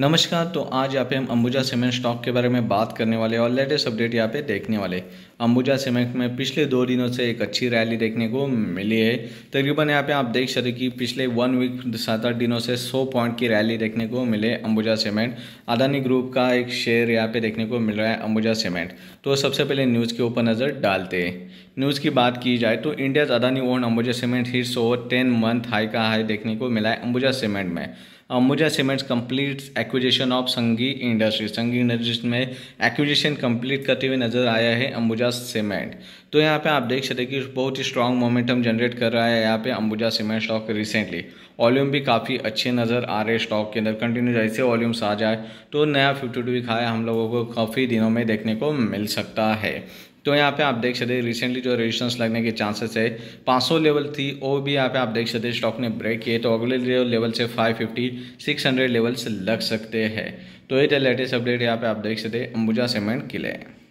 नमस्कार तो आज यहाँ पे हम अंबुजा सीमेंट स्टॉक के बारे में बात करने वाले और लेटेस्ट अपडेट यहाँ पे देखने वाले अंबुजा सीमेंट में पिछले दो दिनों से एक अच्छी रैली देखने को मिली है तकरीबन यहाँ पे आप देख सकते कि पिछले वन वीक सात आठ दिनों से 100 पॉइंट की रैली देखने को मिले अंबुजा सीमेंट अदानी ग्रुप का एक शेयर यहाँ पे देखने को मिल रहा है अंबुजा सीमेंट तो सबसे पहले न्यूज़ के ऊपर नज़र डालते हैं न्यूज़ की बात की जाए तो India's Adani own Ambuja cement hits over ten month high का हाई देखने को मिला है अंबुजा सीमेंट में Ambuja cements complete acquisition of Sanghi industries Sanghi industries में एक्विजिशन कंप्लीट करते हुए नजर आया है अंबुजा सीमेंट तो यहाँ पे आप देख सकते हैं कि बहुत ही स्ट्रांग मोमेंटम जनरेट कर रहा है यहाँ पे Ambuja cement stock recently volume भी काफ़ी अच्छे नज़र आ रहे स्टॉक के अंदर कंटिन्यू जैसे वॉल्यूम्स आ जाए तो नया फिफ्टी टू भी खाया हम लोगों को काफ़ी दिनों में देखने को मिल सकता है तो यहाँ पे आप देख सकते रिसेंटली जो रेजिस्टेंस लगने के चांसेस है 500 लेवल थी वो भी यहाँ पे आप देख सकते स्टॉक ने ब्रेक किए तो अगले लेवल से 550 600 लेवल्स लग सकते हैं तो ये लेटेस्ट अपडेट यहाँ पे आप देख सकते अंबुजा सीमेंट किले